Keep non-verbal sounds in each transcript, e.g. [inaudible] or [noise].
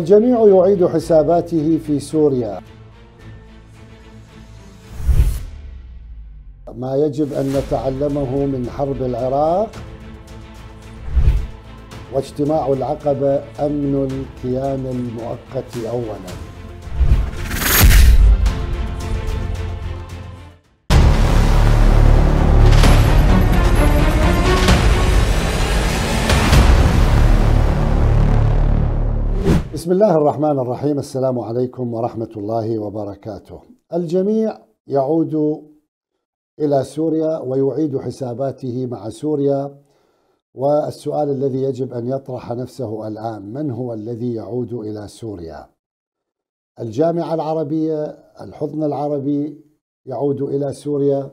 الجميع يعيد حساباته في سوريا ما يجب أن نتعلمه من حرب العراق واجتماع العقبة أمن الكيان المؤقت أولاً بسم الله الرحمن الرحيم السلام عليكم ورحمة الله وبركاته الجميع يعود إلى سوريا ويعيد حساباته مع سوريا والسؤال الذي يجب أن يطرح نفسه الآن من هو الذي يعود إلى سوريا؟ الجامعة العربية الحضن العربي يعود إلى سوريا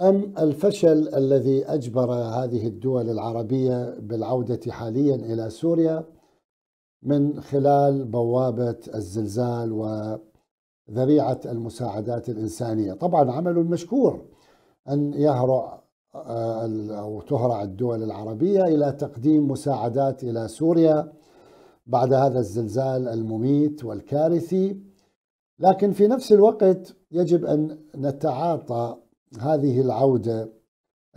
أم الفشل الذي أجبر هذه الدول العربية بالعودة حاليا إلى سوريا؟ من خلال بوابة الزلزال وذريعة المساعدات الإنسانية طبعا عمل مشكور أن يهرع آه، أو تهرع الدول العربية إلى تقديم مساعدات إلى سوريا بعد هذا الزلزال المميت والكارثي لكن في نفس الوقت يجب أن نتعاطى هذه العودة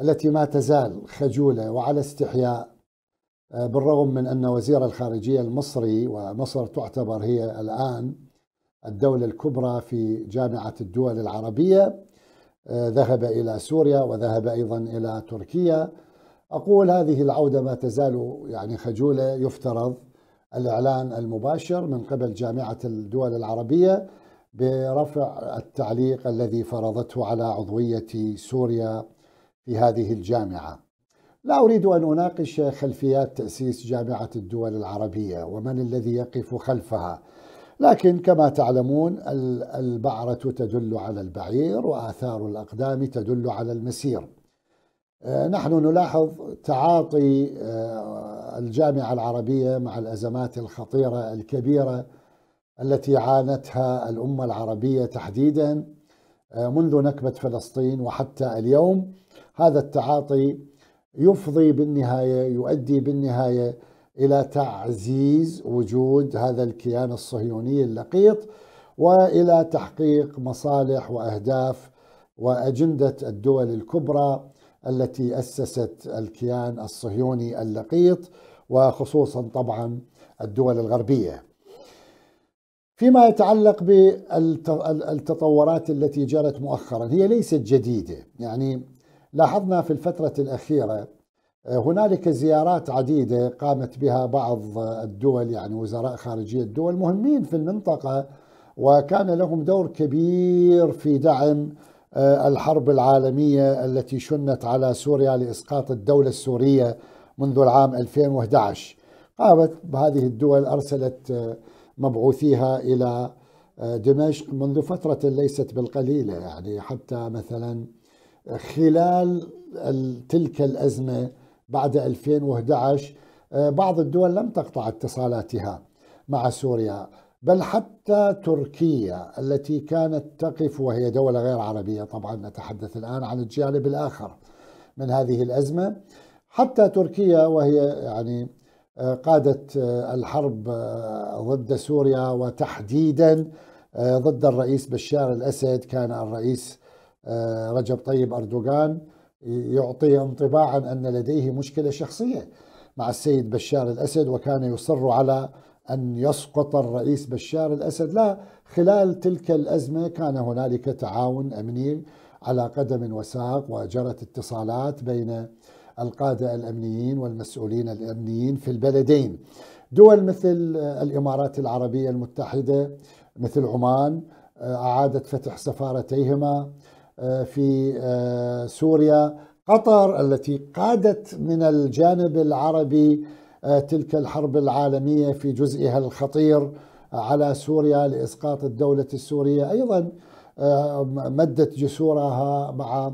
التي ما تزال خجولة وعلى استحياء آه، بالرغم من أن وزير الخارجية المصري ومصر تعتبر هي الآن الدولة الكبرى في جامعة الدول العربية آه، ذهب إلى سوريا وذهب أيضا إلى تركيا أقول هذه العودة ما تزال يعني خجولة يفترض الإعلان المباشر من قبل جامعة الدول العربية برفع التعليق الذي فرضته على عضوية سوريا في هذه الجامعة لا أريد أن أناقش خلفيات تأسيس جامعة الدول العربية ومن الذي يقف خلفها لكن كما تعلمون البعرة تدل على البعير وآثار الأقدام تدل على المسير آه، نحن نلاحظ تعاطي آه، الجامعة العربية مع الأزمات الخطيرة الكبيرة التي عانتها الأمة العربية تحديدا آه، منذ نكبة فلسطين وحتى اليوم هذا التعاطي يفضي بالنهايه يؤدي بالنهايه الى تعزيز وجود هذا الكيان الصهيوني اللقيط والى تحقيق مصالح واهداف واجنده الدول الكبرى التي اسست الكيان الصهيوني اللقيط وخصوصا طبعا الدول الغربيه. فيما يتعلق بالتطورات التي جرت مؤخرا هي ليست جديده، يعني لاحظنا في الفترة الأخيرة آه، هنالك زيارات عديدة قامت بها بعض الدول يعني وزراء خارجية الدول مهمين في المنطقة وكان لهم دور كبير في دعم آه، الحرب العالمية التي شنت على سوريا لإسقاط الدولة السورية منذ العام 2011 قامت هذه الدول أرسلت آه، مبعوثيها إلى دمشق منذ فترة ليست بالقليلة يعني حتى مثلاً خلال تلك الأزمة بعد 2011 آه، بعض الدول لم تقطع اتصالاتها مع سوريا بل حتى تركيا التي كانت تقف وهي دولة غير عربية طبعا نتحدث الآن عن الجانب الآخر من هذه الأزمة حتى تركيا وهي يعني آه، قادت آه، الحرب ضد سوريا وتحديدا ضد الرئيس بشار الأسد كان الرئيس آه، رجب طيب أردوغان يعطي انطباعا أن لديه مشكلة شخصية مع السيد بشار الأسد وكان يصر على أن يسقط الرئيس بشار الأسد لا خلال تلك الأزمة كان هنالك تعاون أمني على قدم وساق وجرت اتصالات بين القادة الأمنيين والمسؤولين الأمنيين في البلدين دول مثل الإمارات العربية المتحدة مثل عمان آه، أعادت فتح سفارتيهما آه، في آه، سوريا قطر التي قادت من الجانب العربي آه، تلك الحرب العالمية في جزئها الخطير على سوريا لإسقاط الدولة السورية أيضا مدت جسورها مع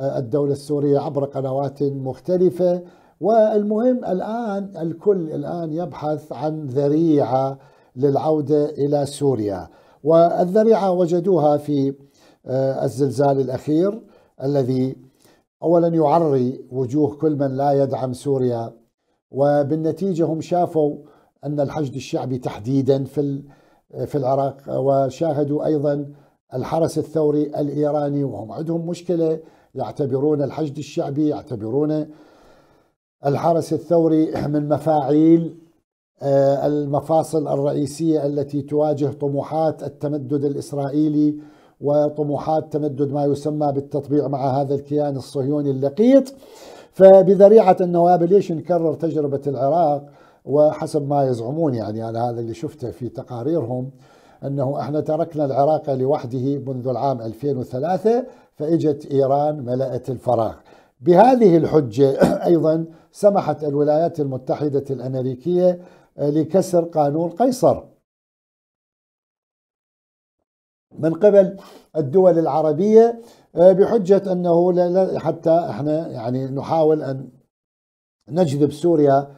الدولة السورية عبر قنوات مختلفة والمهم الآن الكل الآن يبحث عن ذريعة للعودة إلى سوريا والذريعة وجدوها في آه، الزلزال الأخير الذي أولا يعري وجوه كل من لا يدعم سوريا وبالنتيجة هم شافوا أن الحشد الشعبي تحديدا في في العراق وشاهدوا أيضا الحرس الثوري الإيراني وهم عندهم مشكلة يعتبرون الحشد الشعبي يعتبرون الحرس الثوري من مفاعيل آه، المفاصل الرئيسية التي تواجه طموحات التمدد الإسرائيلي وطموحات تمدد ما يسمى بالتطبيع مع هذا الكيان الصهيوني اللقيط فبذريعة أنه ليش نكرر تجربة العراق وحسب ما يزعمون يعني أنا هذا اللي شفته في تقاريرهم أنه احنا تركنا العراق لوحده منذ العام 2003 فإجت إيران ملأت الفراغ بهذه الحجة [coughs] أيضا سمحت الولايات المتحدة الأمريكية لكسر قانون قيصر من قبل الدول العربية آه، بحجة أنه حتى إحنا يعني نحاول أن نجذب سوريا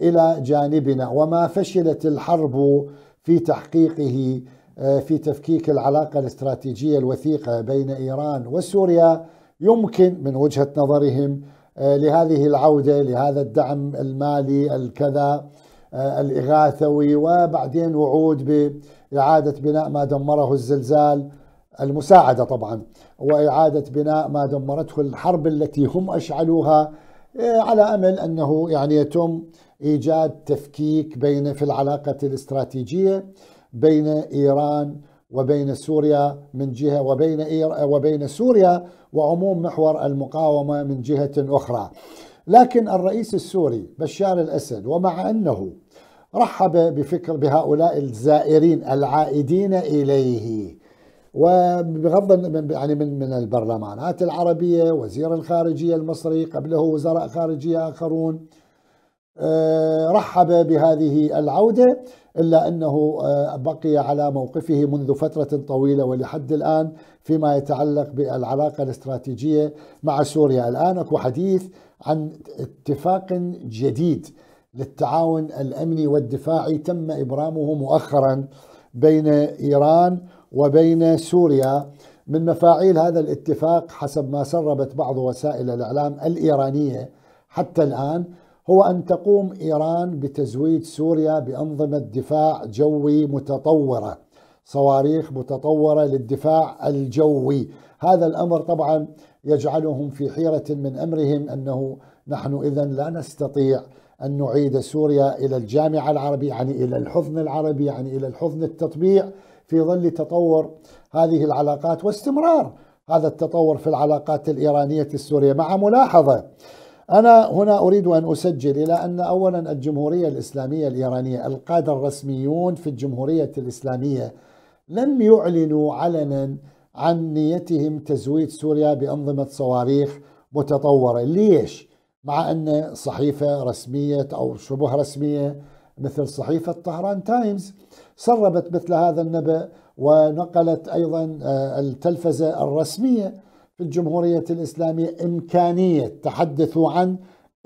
إلى جانبنا وما فشلت الحرب في تحقيقه آه، في تفكيك العلاقة الاستراتيجية الوثيقة بين إيران وسوريا يمكن من وجهة نظرهم آه، لهذه العودة لهذا الدعم المالي الكذا الإغاثوي وبعدين وعود إعادة بناء ما دمره الزلزال المساعدة طبعا وإعادة بناء ما دمرته الحرب التي هم أشعلوها إيه، على أمل أنه يعني يتم إيجاد تفكيك بين في العلاقة الاستراتيجية بين إيران وبين سوريا من جهة وبين وبين سوريا وعموم محور المقاومة من جهة أخرى لكن الرئيس السوري بشار الأسد ومع أنه رحب بفكر بهؤلاء الزائرين العائدين اليه وبغض يعني من من البرلمانات العربيه وزير الخارجيه المصري قبله وزراء خارجيه اخرون آه، رحب بهذه العوده الا انه آه، بقي على موقفه منذ فتره طويله ولحد الان فيما يتعلق بالعلاقه الاستراتيجيه مع سوريا الان اكو حديث عن اتفاق جديد للتعاون الامني والدفاعي تم ابرامه مؤخرا بين ايران وبين سوريا من مفاعيل هذا الاتفاق حسب ما سربت بعض وسائل الاعلام الايرانيه حتى الان هو ان تقوم ايران بتزويد سوريا بانظمه دفاع جوي متطوره صواريخ متطوره للدفاع الجوي هذا الامر طبعا يجعلهم في حيره من امرهم انه نحن اذا لا نستطيع أن نعيد سوريا إلى الجامعة العربية يعني إلى الحضن العربي يعني إلى الحضن التطبيع في ظل تطور هذه العلاقات واستمرار هذا التطور في العلاقات الإيرانية السورية مع ملاحظة أنا هنا أريد أن أسجل إلى أن أولا الجمهورية الإسلامية الإيرانية القادة الرسميون في الجمهورية الإسلامية لم يعلنوا علنا عن نيتهم تزويد سوريا بأنظمة صواريخ متطورة ليش؟ مع أن صحيفة رسمية أو شبه رسمية مثل صحيفة طهران تايمز سربت مثل هذا النبأ ونقلت أيضا آه، التلفزة الرسمية في الجمهورية الإسلامية إمكانية تحدثوا عن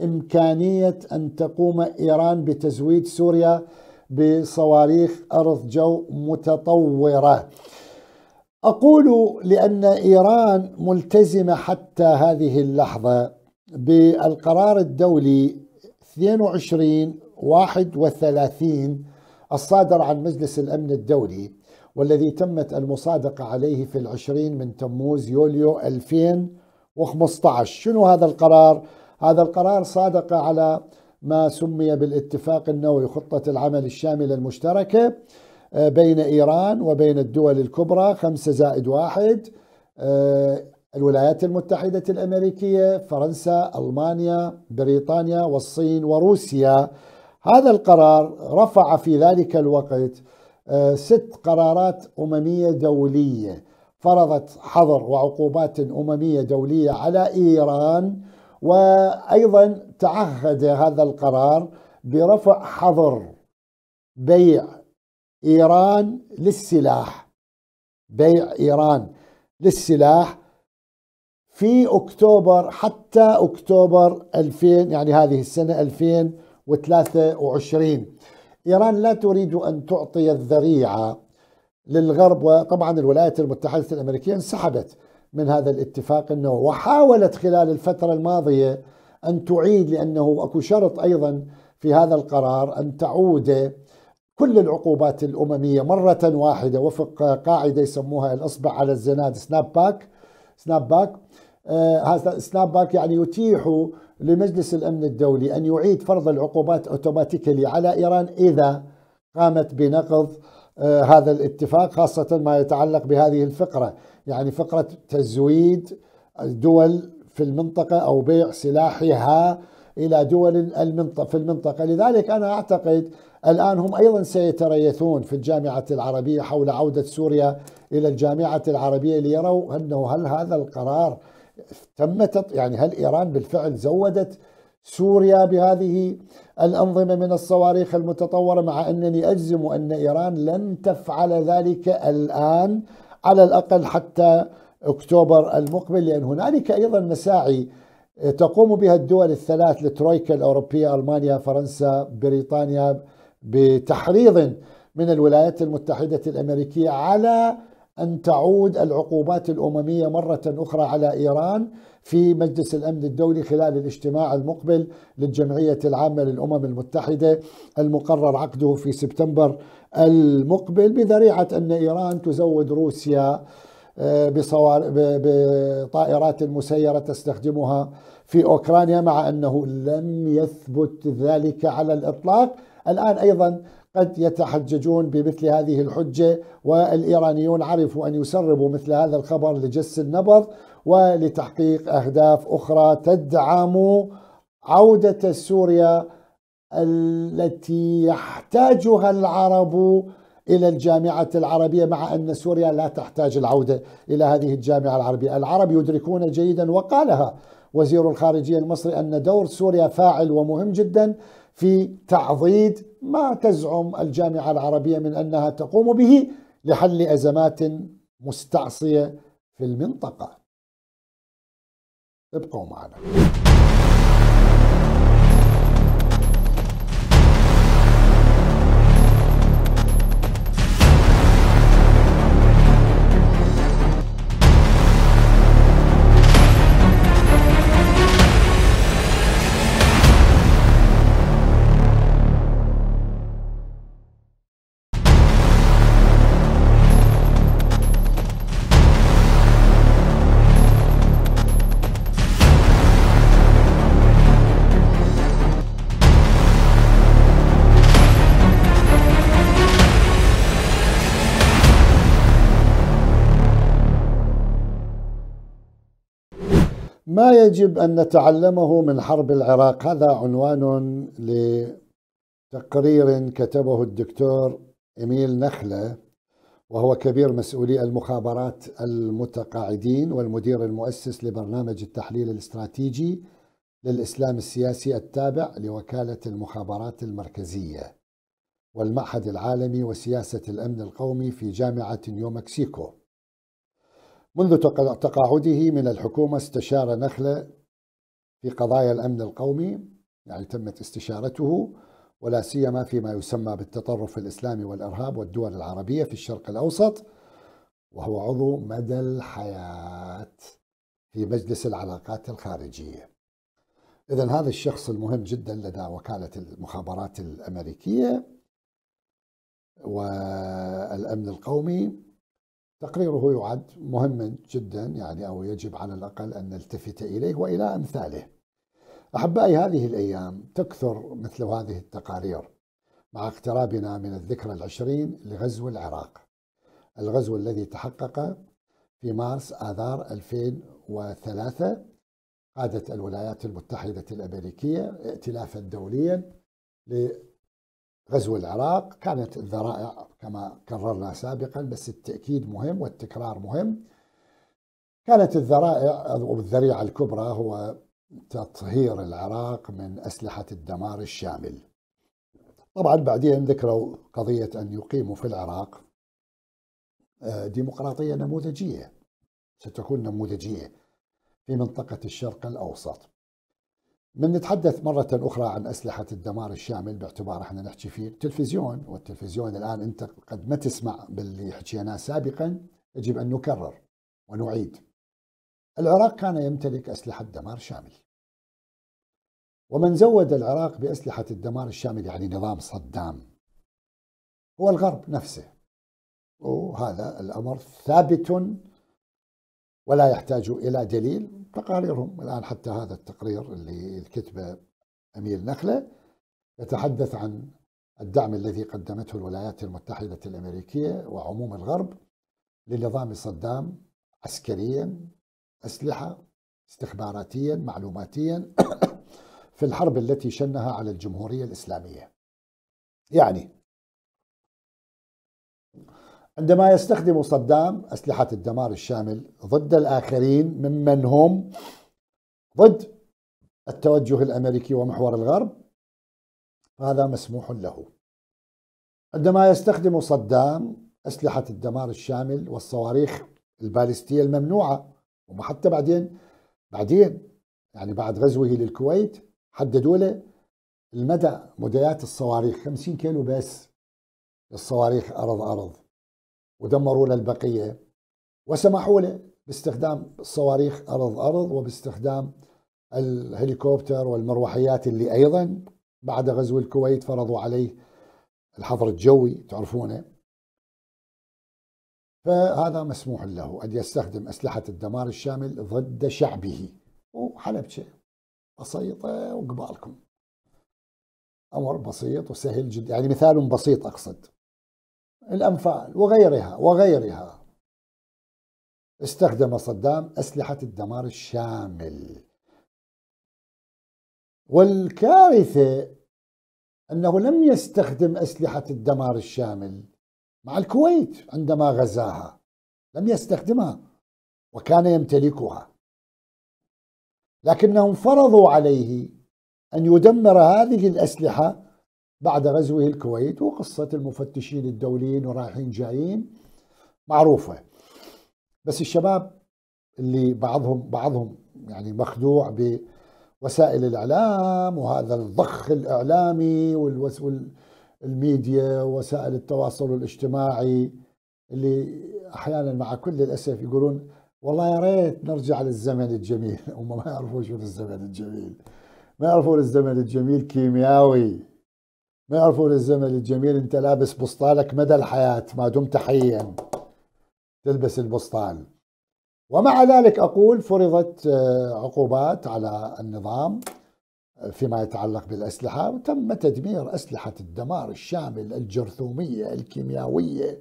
إمكانية أن تقوم إيران بتزويد سوريا بصواريخ أرض جو متطورة أقول لأن إيران ملتزمة حتى هذه اللحظة بالقرار الدولي 22 31 الصادر عن مجلس الأمن الدولي والذي تمت المصادقة عليه في العشرين من تموز يوليو 2015 شنو هذا القرار؟ هذا القرار صادق على ما سمي بالاتفاق النووي خطة العمل الشاملة المشتركة آه، بين إيران وبين الدول الكبرى خمسة زائد واحد آه، الولايات المتحدة الأمريكية فرنسا ألمانيا بريطانيا والصين وروسيا هذا القرار رفع في ذلك الوقت آه، ست قرارات أممية دولية فرضت حظر وعقوبات أممية دولية على إيران وأيضا تعهد هذا القرار برفع حظر بيع إيران للسلاح بيع إيران للسلاح في اكتوبر حتى اكتوبر 2000 يعني هذه السنه 2023 ايران لا تريد ان تعطي الذريعه للغرب وطبعا الولايات المتحده الامريكيه انسحبت من هذا الاتفاق النووي وحاولت خلال الفتره الماضيه ان تعيد لانه اكو شرط ايضا في هذا القرار ان تعود كل العقوبات الامميه مره واحده وفق قاعده يسموها الاصبع على الزناد سناب باك سناب باك آه، هذا سناب باك يعني يتيح لمجلس الامن الدولي ان يعيد فرض العقوبات اوتوماتيكلي على ايران اذا قامت بنقض آه، هذا الاتفاق خاصه ما يتعلق بهذه الفقره يعني فقره تزويد الدول في المنطقه او بيع سلاحها الى دول المنطقه في المنطقه لذلك انا اعتقد الان هم ايضا سيتريثون في الجامعه العربيه حول عوده سوريا الى الجامعه العربيه ليروا انه هل هذا القرار تم يعني هل إيران بالفعل زودت سوريا بهذه الأنظمة من الصواريخ المتطورة مع أنني أجزم أن إيران لن تفعل ذلك الآن على الأقل حتى أكتوبر المقبل لأن هنالك أيضا مساعي تقوم بها الدول الثلاث الترويكا الأوروبية ألمانيا فرنسا بريطانيا بتحريض من الولايات المتحدة الأمريكية على أن تعود العقوبات الأممية مرة أخرى على إيران في مجلس الأمن الدولي خلال الاجتماع المقبل للجمعية العامة للأمم المتحدة المقرر عقده في سبتمبر المقبل بذريعة أن إيران تزود روسيا آه، بطائرات مسيرة تستخدمها في أوكرانيا مع أنه لم يثبت ذلك على الإطلاق الآن أيضا قد يتحججون بمثل هذه الحجة والإيرانيون عرفوا أن يسربوا مثل هذا الخبر لجس النبض ولتحقيق أهداف أخرى تدعم عودة سوريا التي يحتاجها العرب إلى الجامعة العربية مع أن سوريا لا تحتاج العودة إلى هذه الجامعة العربية العرب يدركون جيدا وقالها وزير الخارجية المصري أن دور سوريا فاعل ومهم جدا في تعضيد ما تزعم الجامعه العربيه من انها تقوم به لحل ازمات مستعصيه في المنطقه ابقوا معنا ما يجب أن نتعلمه من حرب العراق هذا عنوان لتقرير كتبه الدكتور إميل نخلة وهو كبير مسؤولي المخابرات المتقاعدين والمدير المؤسس لبرنامج التحليل الاستراتيجي للإسلام السياسي التابع لوكالة المخابرات المركزية والمعهد العالمي وسياسة الأمن القومي في جامعة نيو مكسيكو منذ تقاعده من الحكومة استشار نخلة في قضايا الأمن القومي يعني تمت استشارته ولا سيما فيما يسمى بالتطرف الإسلامي والإرهاب والدول العربية في الشرق الأوسط وهو عضو مدى الحياة في مجلس العلاقات الخارجية إذا هذا الشخص المهم جدا لدى وكالة المخابرات الأمريكية والأمن القومي تقريره يعد مهما جدا يعني أو يجب على الأقل أن نلتفت إليه وإلى أمثاله أحبائي هذه الأيام تكثر مثل هذه التقارير مع اقترابنا من الذكرى العشرين لغزو العراق الغزو الذي تحقق في مارس آذار 2003 قادت الولايات المتحدة الأمريكية ائتلافا دوليا غزو العراق كانت الذرائع كما كررنا سابقا بس التأكيد مهم والتكرار مهم كانت الذرائع أو الذريعة الكبرى هو تطهير العراق من أسلحة الدمار الشامل طبعا بعدين ذكروا قضية أن يقيموا في العراق آه، ديمقراطية نموذجية ستكون نموذجية في منطقة الشرق الأوسط نتحدث مرة أخرى عن أسلحة الدمار الشامل باعتبار احنا نحكي فيه التلفزيون والتلفزيون الآن أنت قد ما تسمع باللي حكيناه سابقا يجب أن نكرر ونعيد العراق كان يمتلك أسلحة دمار شامل ومن زود العراق بأسلحة الدمار الشامل يعني نظام صدام هو الغرب نفسه وهذا الأمر ثابت ولا يحتاج إلى دليل تقاريرهم الآن حتى هذا التقرير اللي كتبه أمير نخلة يتحدث عن الدعم الذي قدمته الولايات المتحدة الأمريكية وعموم الغرب لنظام صدام عسكريا أسلحة استخباراتيا معلوماتيا [coughs] في الحرب التي شنها على الجمهورية الإسلامية يعني عندما يستخدم صدام أسلحة الدمار الشامل ضد الآخرين ممن هم ضد التوجه الأمريكي ومحور الغرب فهذا مسموح له عندما يستخدم صدام أسلحة الدمار الشامل والصواريخ البالستية الممنوعة وحتى بعدين بعدين يعني بعد غزوه للكويت حددوا له المدى مديات الصواريخ 50 كيلو بس الصواريخ أرض أرض ودمروا له البقية وسمحوا له باستخدام الصواريخ أرض أرض وباستخدام الهليكوبتر والمروحيات اللي أيضا بعد غزو الكويت فرضوا عليه الحظر الجوي تعرفونه فهذا مسموح له أن يستخدم أسلحة الدمار الشامل ضد شعبه وحلبشة بسيطة وقبالكم أمر بسيط وسهل جدا يعني مثال بسيط أقصد الأنفال وغيرها وغيرها استخدم صدام أسلحة الدمار الشامل والكارثة أنه لم يستخدم أسلحة الدمار الشامل مع الكويت عندما غزاها لم يستخدمها وكان يمتلكها لكنهم فرضوا عليه أن يدمر هذه الأسلحة بعد غزوه الكويت وقصة المفتشين الدوليين ورايحين جايين معروفة بس الشباب اللي بعضهم بعضهم يعني مخدوع بوسائل الإعلام وهذا الضخ الإعلامي والميديا ووسائل التواصل الاجتماعي اللي أحيانا مع كل الأسف يقولون والله يا ريت نرجع للزمن الجميل [laughs] هم ما يعرفوا شو الزمن الجميل ما يعرفون الزمن الجميل كيمياوي ما يعرفون الزمن الجميل انت لابس بسطالك مدى الحياة ما دمت حيا تلبس البسطال ومع ذلك أقول فرضت آه، عقوبات على النظام فيما يتعلق بالأسلحة وتم تدمير أسلحة الدمار الشامل الجرثومية الكيميائية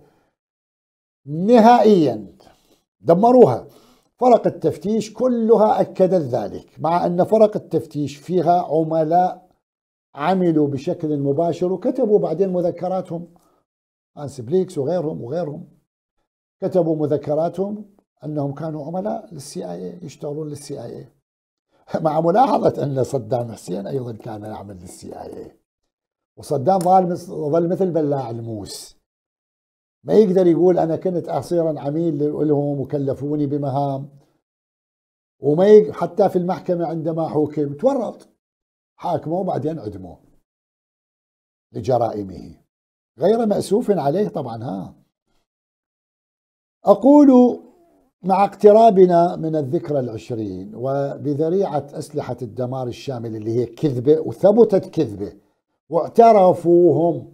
نهائيا دمروها فرق التفتيش كلها أكدت ذلك مع أن فرق التفتيش فيها عملاء عملوا بشكل مباشر وكتبوا بعدين مذكراتهم أنسبليكس وغيرهم وغيرهم كتبوا مذكراتهم أنهم كانوا عملاء للسي آي اي يشتغلون للسي آي اي [laughs] مع ملاحظة أن صدام حسين أيضا كان يعمل للسي آي اي وصدام ظل ظل مثل بلاع الموس ما يقدر يقول أنا كنت أصيرا عميل لهم وكلفوني بمهام وما حتى في المحكمة عندما حكم تورط حاكموه وبعدين عدموه لجرائمه غير مأسوف عليه طبعا ها أقول مع اقترابنا من الذكرى العشرين وبذريعة أسلحة الدمار الشامل اللي هي كذبة وثبتت كذبة واعترفوا هم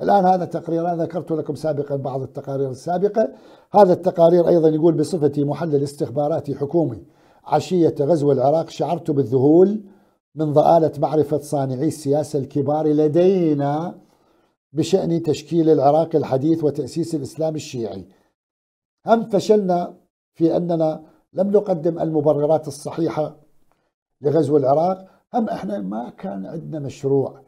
الآن هذا تقرير أنا ذكرت لكم سابقا بعض التقارير السابقة هذا التقارير أيضا يقول بصفتي محلل استخباراتي حكومي عشية غزو العراق شعرت بالذهول من ضآلة معرفة صانعي السياسة الكبار لدينا بشأن تشكيل العراق الحديث وتأسيس الإسلام الشيعي هم فشلنا في أننا لم نقدم المبررات الصحيحة لغزو العراق أم احنا ما كان عندنا مشروع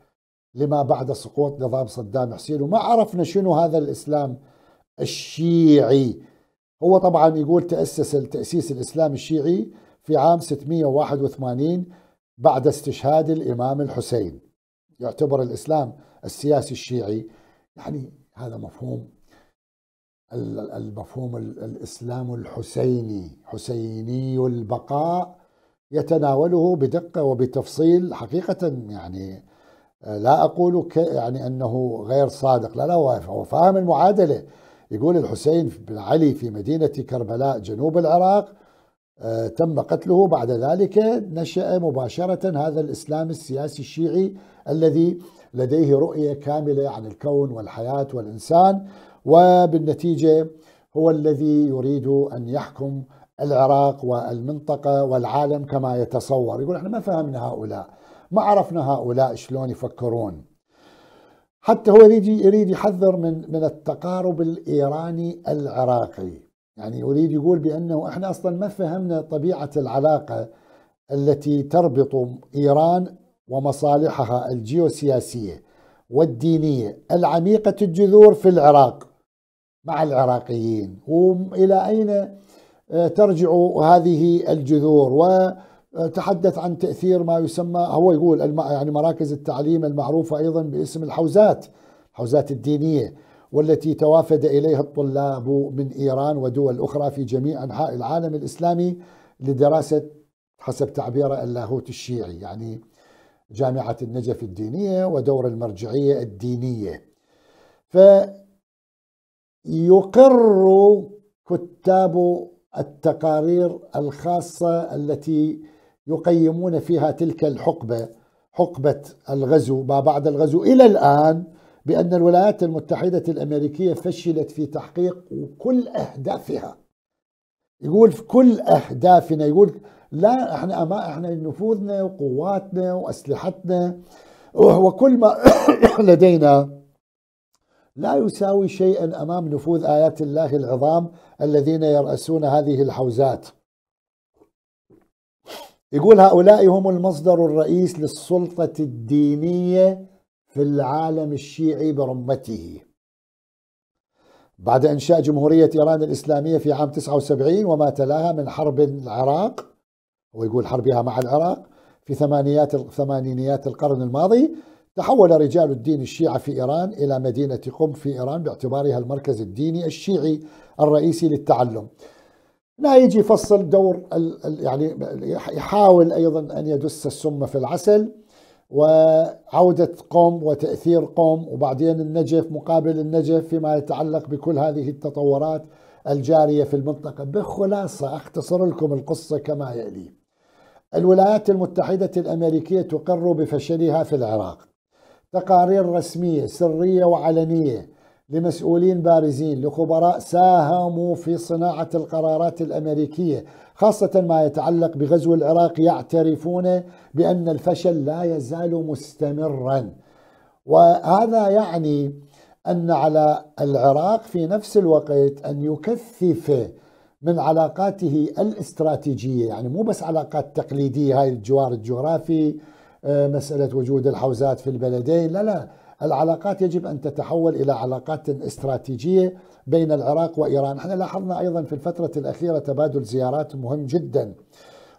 لما بعد سقوط نظام صدام حسين وما عرفنا شنو هذا الاسلام الشيعي هو طبعا يقول تاسس تاسيس الاسلام الشيعي في عام 681 بعد استشهاد الإمام الحسين يعتبر الإسلام السياسي الشيعي يعني هذا مفهوم المفهوم الإسلام الحسيني حسيني البقاء يتناوله بدقة وبتفصيل حقيقة يعني آه، لا أقول يعني أنه غير صادق لا لا هو فاهم المعادلة يقول الحسين بن علي في مدينة كربلاء جنوب العراق آه، تم قتله بعد ذلك نشأ مباشرة هذا الإسلام السياسي الشيعي الذي لديه رؤية كاملة عن الكون والحياة والإنسان وبالنتيجة هو الذي يريد أن يحكم العراق والمنطقة والعالم كما يتصور يقول احنا ما فهمنا هؤلاء ما عرفنا هؤلاء شلون يفكرون حتى هو يريد يريد يحذر من من التقارب الايراني العراقي يعني يريد يقول بأنه احنا أصلا ما فهمنا طبيعة العلاقة التي تربط إيران ومصالحها الجيوسياسية والدينية العميقة الجذور في العراق مع العراقيين وإلى أين آه، ترجع هذه الجذور وتحدث عن تأثير ما يسمى هو يقول يعني مراكز التعليم المعروفة أيضا باسم الحوزات الحوزات الدينية والتي توافد اليها الطلاب من ايران ودول اخرى في جميع انحاء العالم الاسلامي لدراسه حسب تعبير اللاهوت الشيعي يعني جامعه النجف الدينيه ودور المرجعيه الدينيه. فيقر كتاب التقارير الخاصه التي يقيمون فيها تلك الحقبه حقبه الغزو ما بعد الغزو الى الان بأن الولايات المتحدة الأمريكية فشلت في تحقيق كل أهدافها يقول في كل أهدافنا يقول لا احنا أما احنا نفوذنا وقواتنا وأسلحتنا وكل ما [coughs] لدينا لا يساوي شيئا أمام نفوذ آيات الله العظام الذين يرأسون هذه الحوزات يقول هؤلاء هم المصدر الرئيس للسلطة الدينية في العالم الشيعي برمته بعد إنشاء جمهورية إيران الإسلامية في عام 79 وما تلاها من حرب العراق ويقول حربها مع العراق في ثمانيات ثمانينيات القرن الماضي تحول رجال الدين الشيعة في إيران إلى مدينة قم في إيران باعتبارها المركز الديني الشيعي الرئيسي للتعلم لا يجي يفصل دور يعني يحاول أيضا أن يدس السم في العسل وعودة قم وتأثير قم وبعدين النجف مقابل النجف فيما يتعلق بكل هذه التطورات الجارية في المنطقة بخلاصة أختصر لكم القصة كما يلي الولايات المتحدة الأمريكية تقر بفشلها في العراق تقارير رسمية سرية وعلنية لمسؤولين بارزين لخبراء ساهموا في صناعة القرارات الأمريكية خاصة ما يتعلق بغزو العراق يعترفون بأن الفشل لا يزال مستمرا وهذا يعني أن على العراق في نفس الوقت أن يكثف من علاقاته الاستراتيجية يعني مو بس علاقات تقليدية هاي الجوار الجغرافي آه، مسألة وجود الحوزات في البلدين لا لا العلاقات يجب أن تتحول إلى علاقات استراتيجية بين العراق وإيران احنا لاحظنا أيضا في الفترة الأخيرة تبادل زيارات مهم جدا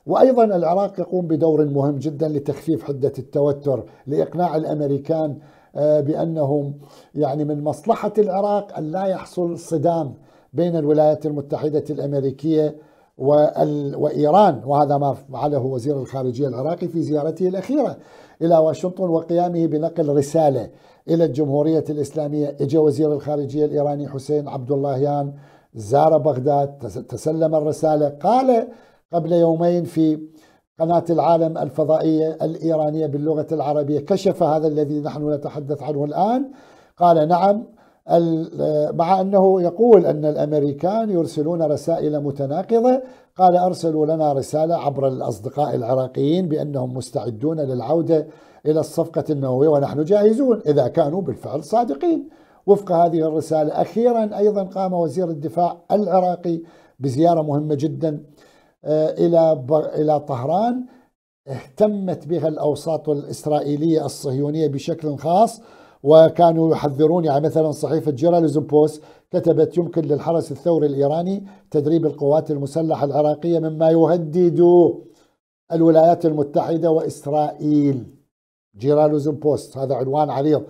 وايضا العراق يقوم بدور مهم جدا لتخفيف حده التوتر، لاقناع الامريكان آه، بانهم يعني من مصلحه العراق ان لا يحصل صدام بين الولايات المتحده الامريكيه وايران، وهذا ما فعله وزير الخارجيه العراقي في زيارته الاخيره. إلى واشنطن وقيامه بنقل رسالة إلى الجمهورية الإسلامية إجا وزير الخارجية الإيراني حسين عبد اللهيان زار بغداد تسلم الرسالة قال قبل يومين في قناة العالم الفضائية الإيرانية باللغة العربية كشف هذا الذي نحن نتحدث عنه الآن قال نعم مع أنه يقول أن الأمريكان يرسلون رسائل متناقضة قال أرسلوا لنا رسالة عبر الأصدقاء العراقيين بأنهم مستعدون للعودة إلى الصفقة النووية ونحن جاهزون إذا كانوا بالفعل صادقين وفق هذه الرسالة أخيرا أيضا قام وزير الدفاع العراقي بزيارة مهمة جدا آه، إلى إلى طهران اهتمت بها الأوساط الإسرائيلية الصهيونية بشكل خاص وكانوا يحذرون يعني مثلا صحيفة جيرالزم بوست كتبت يمكن للحرس الثوري الإيراني تدريب القوات المسلحة العراقية مما يهدد الولايات المتحدة وإسرائيل جيرالوزن بوست هذا عنوان عريض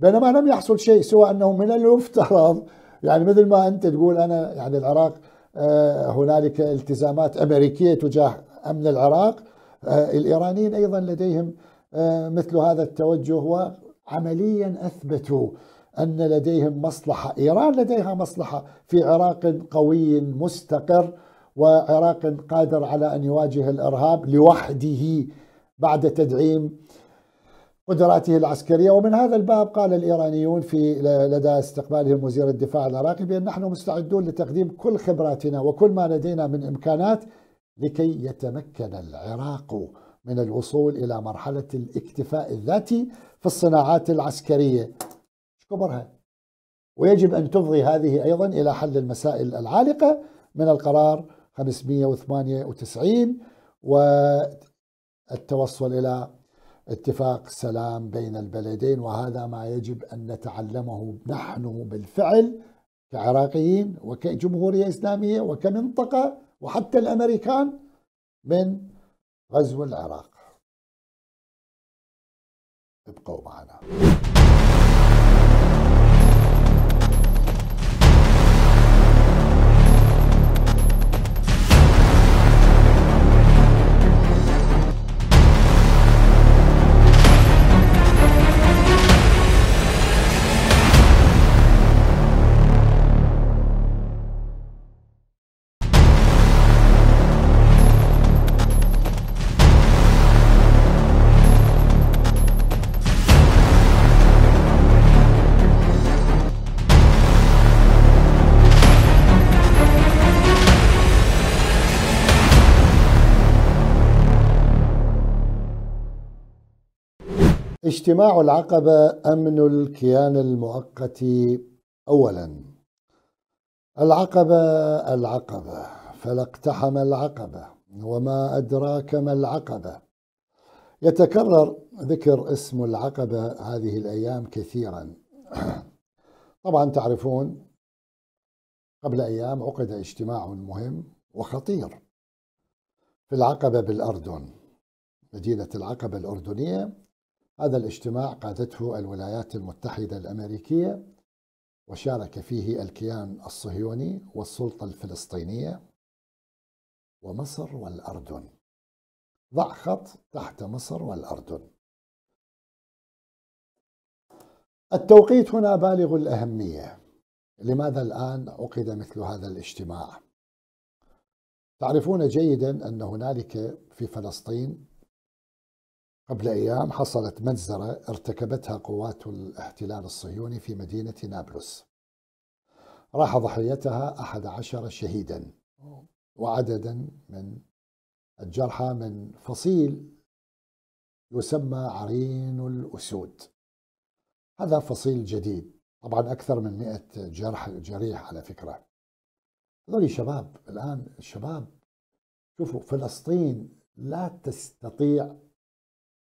بينما لم يحصل شيء سوى أنه من المفترض يعني مثل ما أنت تقول أنا يعني العراق آه، هنالك التزامات أمريكية تجاه أمن العراق آه، الإيرانيين أيضا لديهم آه، مثل هذا التوجه وعمليا أثبتوا أن لديهم مصلحة إيران لديها مصلحة في عراق قوي مستقر وعراق قادر على أن يواجه الإرهاب لوحده بعد تدعيم قدراته العسكريه ومن هذا الباب قال الايرانيون في لدى استقبالهم وزير الدفاع العراقي بان نحن مستعدون لتقديم كل خبراتنا وكل ما لدينا من امكانات لكي يتمكن العراق من الوصول الى مرحله الاكتفاء الذاتي في الصناعات العسكريه كبرها ويجب أن تفضي هذه أيضا إلى حل المسائل العالقة من القرار 598 والتوصل إلى اتفاق سلام بين البلدين وهذا ما يجب أن نتعلمه نحن بالفعل كعراقيين وكجمهورية إسلامية وكمنطقة وحتى الأمريكان من غزو العراق ابقوا معنا اجتماع العقبة أمن الكيان المؤقت أولا العقبة العقبة فلا اقتحم العقبة وما أدراك ما العقبة يتكرر ذكر اسم العقبة هذه الأيام كثيرا [clears throat] طبعا تعرفون قبل أيام عقد اجتماع مهم وخطير في العقبة بالأردن مدينة العقبة الأردنية هذا الاجتماع قادته الولايات المتحدة الأمريكية وشارك فيه الكيان الصهيوني والسلطة الفلسطينية ومصر والأردن ضع خط تحت مصر والأردن التوقيت هنا بالغ الأهمية لماذا الآن عقد مثل هذا الاجتماع؟ تعرفون جيدا أن هنالك في فلسطين قبل أيام حصلت مجزرة ارتكبتها قوات الاحتلال الصهيوني في مدينة نابلس راح ضحيتها أحد عشر شهيدا وعددا من الجرحى من فصيل يسمى عرين الأسود هذا فصيل جديد طبعا أكثر من مئة جرح جريح على فكرة هذول شباب الآن الشباب شوفوا فلسطين لا تستطيع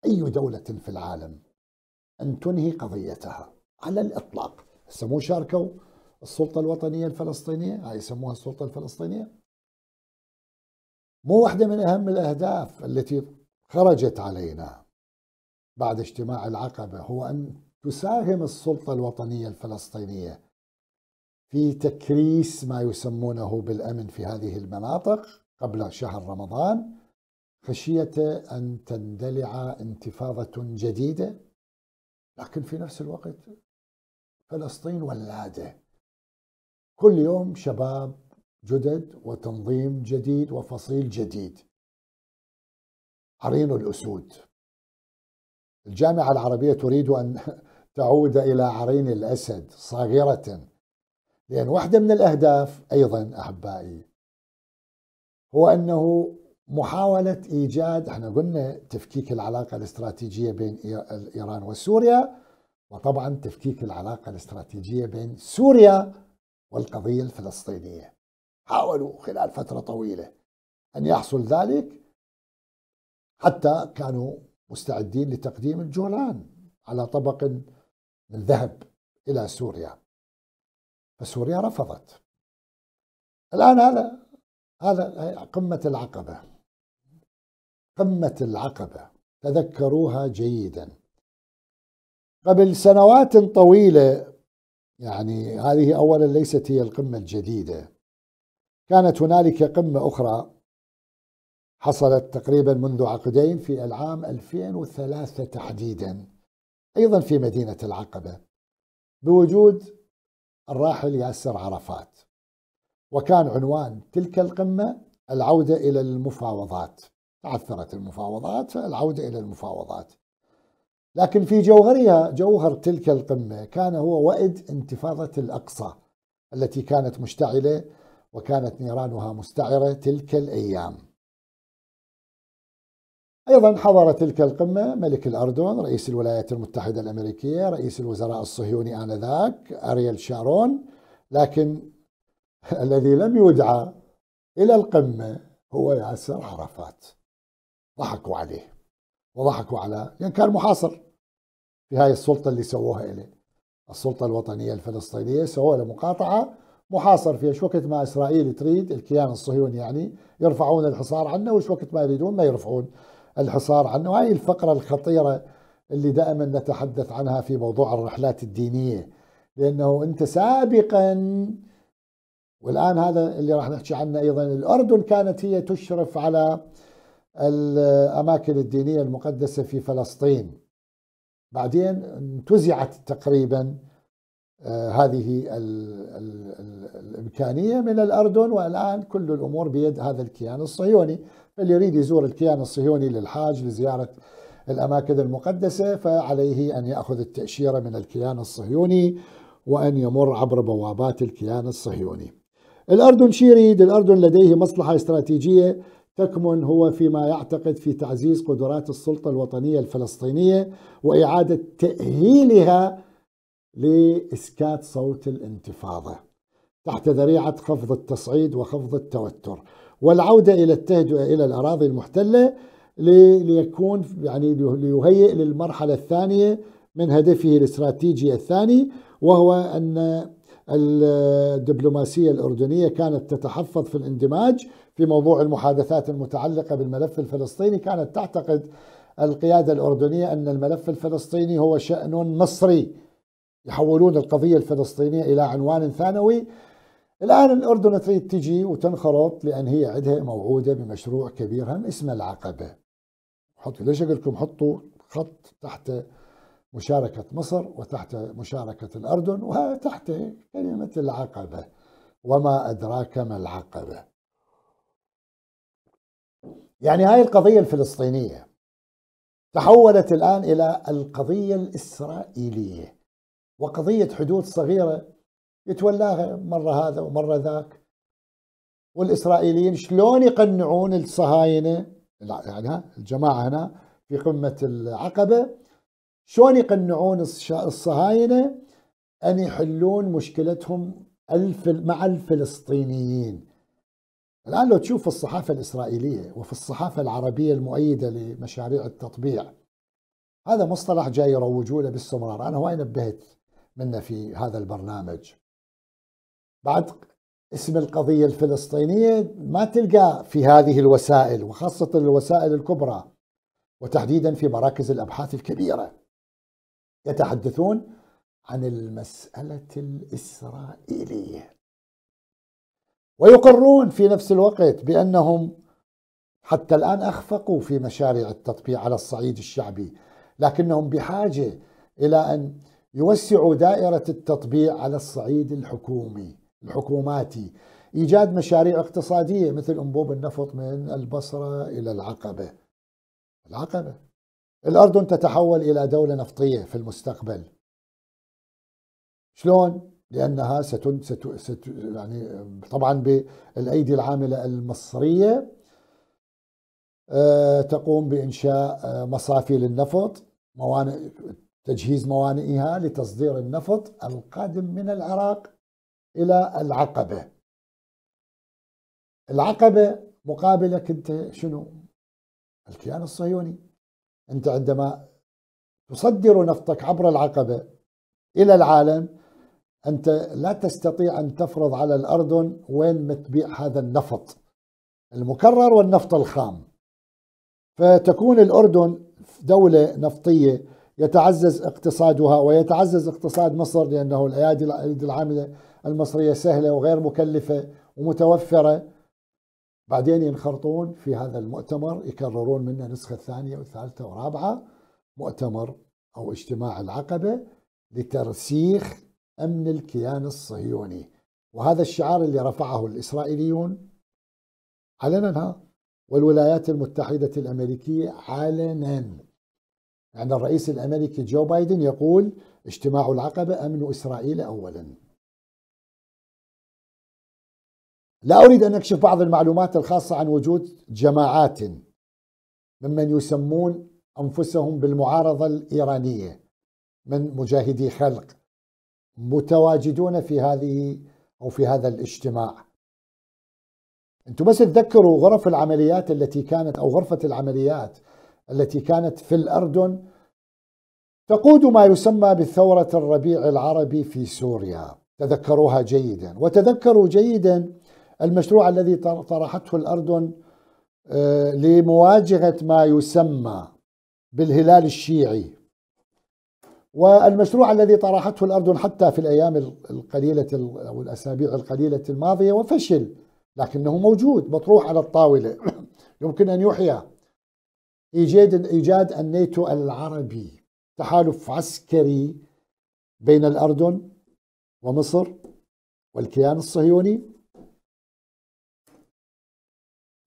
أي دولة في العالم أن تنهي قضيتها على الإطلاق سموه شاركوا السلطة الوطنية الفلسطينية هاي يسموها السلطة الفلسطينية مو واحدة من أهم الأهداف التي خرجت علينا بعد اجتماع العقبة هو أن تساهم السلطة الوطنية الفلسطينية في تكريس ما يسمونه بالأمن في هذه المناطق قبل شهر رمضان خشية أن تندلع انتفاضة جديدة لكن في نفس الوقت فلسطين ولادة كل يوم شباب جدد وتنظيم جديد وفصيل جديد عرين الأسود الجامعة العربية تريد أن [laughs] تعود إلى عرين الأسد صاغرة لأن واحدة من الأهداف أيضا أحبائي هو أنه محاولة إيجاد احنا قلنا تفكيك العلاقة الاستراتيجية بين إيران وسوريا وطبعا تفكيك العلاقة الاستراتيجية بين سوريا والقضية الفلسطينية حاولوا خلال فترة طويلة أن يحصل ذلك حتى كانوا مستعدين لتقديم الجولان على طبق من ذهب إلى سوريا فسوريا رفضت الآن هذا هذا قمة العقبة قمة العقبة تذكروها جيدا قبل سنوات طويلة يعني هذه أولا ليست هي القمة الجديدة كانت هنالك قمة أخرى حصلت تقريبا منذ عقدين في العام 2003 تحديدا أيضا في مدينة العقبة بوجود الراحل ياسر عرفات وكان عنوان تلك القمة العودة إلى المفاوضات عثرت المفاوضات فالعودة إلى المفاوضات لكن في جوهرها جوهر تلك القمة كان هو وئد انتفاضة الأقصى التي كانت مشتعلة وكانت نيرانها مستعرة تلك الأيام أيضا حضر تلك القمة ملك الأردن رئيس الولايات المتحدة الأمريكية رئيس الوزراء الصهيوني آنذاك أريل شارون لكن [laughs] الذي لم يدعى إلى القمة هو ياسر عرفات ضحكوا عليه وضحكوا على لأن يعني كان محاصر في هاي السلطة اللي سووها إليه السلطة الوطنية الفلسطينية سووا له مقاطعة محاصر فيها شو وقت ما إسرائيل تريد الكيان الصهيوني يعني يرفعون الحصار عنه وش وقت ما يريدون ما يرفعون الحصار عنه هاي الفقرة الخطيرة اللي دائما نتحدث عنها في موضوع الرحلات الدينية لأنه أنت سابقا والآن هذا اللي راح نحكي عنه أيضا الأردن كانت هي تشرف على الأماكن الدينية المقدسة في فلسطين بعدين انتزعت تقريبا آه، هذه الإمكانية من الأردن والآن كل الأمور بيد هذا الكيان الصهيوني فاللي يريد يزور الكيان الصهيوني للحاج لزيارة الأماكن المقدسة فعليه أن يأخذ التأشيرة من الكيان الصهيوني وأن يمر عبر بوابات الكيان الصهيوني الأردن شيريد يريد؟ الأردن لديه مصلحة استراتيجية تكمن هو فيما يعتقد في تعزيز قدرات السلطة الوطنية الفلسطينية وإعادة تأهيلها لإسكات صوت الانتفاضة تحت ذريعة خفض التصعيد وخفض التوتر والعودة إلى التهدئه إلى الأراضي المحتلة ليكون يعني ليهيئ للمرحلة الثانية من هدفه الاستراتيجي الثاني وهو أن الدبلوماسية الأردنية كانت تتحفظ في الاندماج في موضوع المحادثات المتعلقة بالملف الفلسطيني كانت تعتقد القيادة الأردنية أن الملف الفلسطيني هو شأن مصري يحولون القضية الفلسطينية إلى عنوان ثانوي الآن الأردن تريد تجي وتنخرط لأن هي عندها موعودة بمشروع كبير هم اسمه العقبة حطوا ليش أقول لكم حطوا خط تحت مشاركة مصر وتحت مشاركة الأردن وتحت كلمة العقبة وما أدراك ما العقبة يعني هاي القضية الفلسطينية تحولت الآن إلى القضية الإسرائيلية وقضية حدود صغيرة يتولاها مرة هذا ومرة ذاك والإسرائيليين شلون يقنعون الصهاينة يعني الجماعة هنا في قمة العقبة شلون يقنعون الصهاينة أن يحلون مشكلتهم مع الفلسطينيين الآن لو تشوف الصحافة الإسرائيلية وفي الصحافة العربية المؤيدة لمشاريع التطبيع هذا مصطلح جاي يروجوا له باستمرار أنا وين نبهت منه في هذا البرنامج بعد اسم القضية الفلسطينية ما تلقى في هذه الوسائل وخاصة الوسائل الكبرى وتحديدا في مراكز الأبحاث الكبيرة يتحدثون عن المسألة الإسرائيلية ويقرون في نفس الوقت بأنهم حتى الآن أخفقوا في مشاريع التطبيع على الصعيد الشعبي لكنهم بحاجة إلى أن يوسعوا دائرة التطبيع على الصعيد الحكومي الحكوماتي إيجاد مشاريع اقتصادية مثل أنبوب النفط من البصرة إلى العقبة العقبة الأردن تتحول إلى دولة نفطية في المستقبل شلون؟ لانها ستن ست ست يعني طبعا بالايدي العامله المصريه آه، تقوم بانشاء آه، مصافي للنفط موانئ تجهيز موانئها لتصدير النفط القادم من العراق الى العقبه العقبه مقابلك انت شنو الكيان الصهيوني انت عندما تصدر نفطك عبر العقبه الى العالم أنت لا تستطيع أن تفرض على الأردن وين متبيع هذا النفط المكرر والنفط الخام فتكون الأردن دولة نفطية يتعزز اقتصادها ويتعزز اقتصاد مصر لأنه الأيادي العاملة المصرية سهلة وغير مكلفة ومتوفرة بعدين ينخرطون في هذا المؤتمر يكررون منه نسخة ثانية وثالثة ورابعة مؤتمر أو اجتماع العقبة لترسيخ أمن الكيان الصهيوني وهذا الشعار اللي رفعه الإسرائيليون علنا والولايات المتحدة الأمريكية علنا يعني الرئيس الأمريكي جو بايدن يقول اجتماع العقبة أمن إسرائيل أولا لا أريد أن أكشف بعض المعلومات الخاصة عن وجود جماعات ممن يسمون أنفسهم بالمعارضة الإيرانية من مجاهدي خلق متواجدون في هذه أو في هذا الاجتماع أنتم بس تذكروا غرف العمليات التي كانت أو غرفة العمليات التي كانت في الأردن تقود ما يسمى بثورة الربيع العربي في سوريا تذكروها جيدا وتذكروا جيدا المشروع الذي طرحته الأردن آه، لمواجهة ما يسمى بالهلال الشيعي والمشروع الذي طرحته الأردن حتى في الأيام القليلة أو الأسابيع القليلة الماضية وفشل لكنه موجود مطروح على الطاولة [coughs] يمكن أن يحيى إيجاد إيجاد الناتو العربي تحالف عسكري بين الأردن ومصر والكيان الصهيوني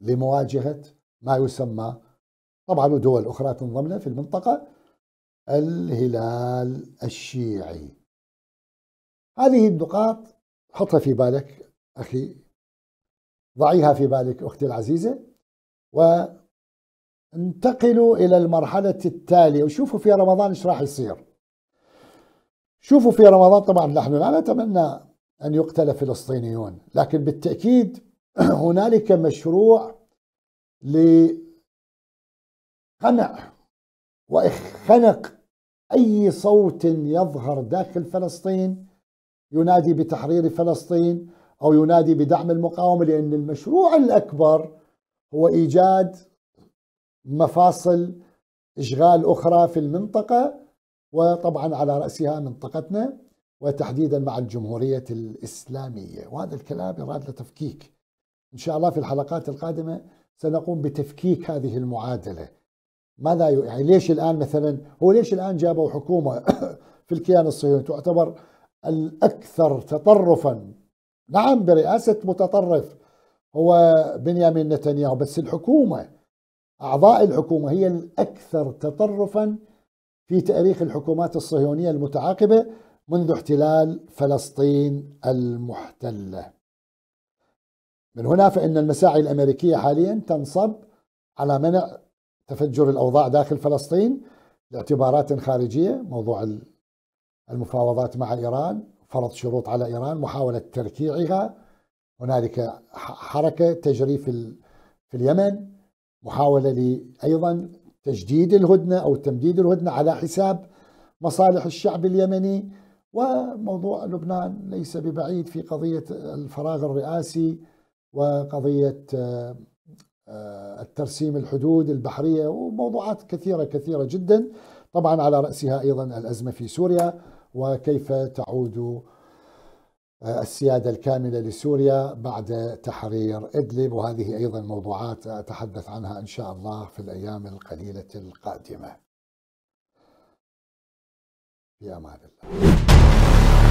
لمواجهة ما يسمى طبعا ودول أخرى تنضم في المنطقة الهلال الشيعي هذه النقاط حطها في بالك أخي ضعيها في بالك أختي العزيزة وانتقلوا إلى المرحلة التالية وشوفوا في رمضان إيش راح يصير شوفوا في رمضان طبعا نحن لا نتمنى أن يقتل فلسطينيون لكن بالتأكيد [clears throat] هنالك مشروع لقمع وخنق أي صوت يظهر داخل فلسطين ينادي بتحرير فلسطين أو ينادي بدعم المقاومة لأن المشروع الأكبر هو إيجاد مفاصل إشغال أخرى في المنطقة وطبعا على رأسها منطقتنا وتحديدا مع الجمهورية الإسلامية وهذا الكلام يراد لتفكيك إن شاء الله في الحلقات القادمة سنقوم بتفكيك هذه المعادلة ماذا يعني ليش الان مثلا هو ليش الان جابوا حكومه [coughs] في الكيان الصهيوني تعتبر الاكثر تطرفا نعم برئاسه متطرف هو بنيامين نتنياهو بس الحكومه اعضاء الحكومه هي الاكثر تطرفا في تاريخ الحكومات الصهيونيه المتعاقبه منذ احتلال فلسطين المحتله. من هنا فان المساعي الامريكيه حاليا تنصب على منع تفجر الأوضاع داخل فلسطين لاعتبارات خارجية موضوع المفاوضات مع إيران فرض شروط على إيران محاولة تركيعها هنالك حركة تجري في, في اليمن محاولة أيضا تجديد الهدنة أو تمديد الهدنة على حساب مصالح الشعب اليمني وموضوع لبنان ليس ببعيد في قضية الفراغ الرئاسي وقضية آه، آه، الترسيم الحدود البحرية وموضوعات كثيرة كثيرة جدا طبعا على رأسها أيضا الأزمة في سوريا وكيف تعود آه، السيادة الكاملة لسوريا بعد تحرير إدلب وهذه أيضا موضوعات أتحدث عنها إن شاء الله في الأيام القليلة القادمة في أمان الله